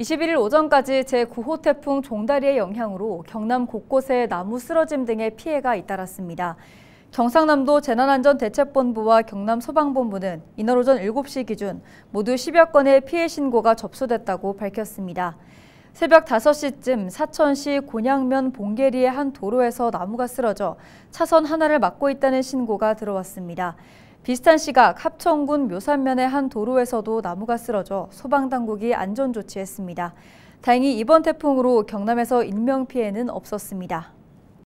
21일 오전까지 제9호 태풍 종다리의 영향으로 경남 곳곳에 나무 쓰러짐 등의 피해가 잇따랐습니다. 경상남도 재난안전대책본부와 경남소방본부는 이날 오전 7시 기준 모두 10여 건의 피해 신고가 접수됐다고 밝혔습니다. 새벽 5시쯤 사천시 곤양면 봉계리의 한 도로에서 나무가 쓰러져 차선 하나를 막고 있다는 신고가 들어왔습니다. 비슷한 시각 합천군 묘산면의 한 도로에서도 나무가 쓰러져 소방당국이 안전조치했습니다. 다행히 이번 태풍으로 경남에서 인명피해는 없었습니다.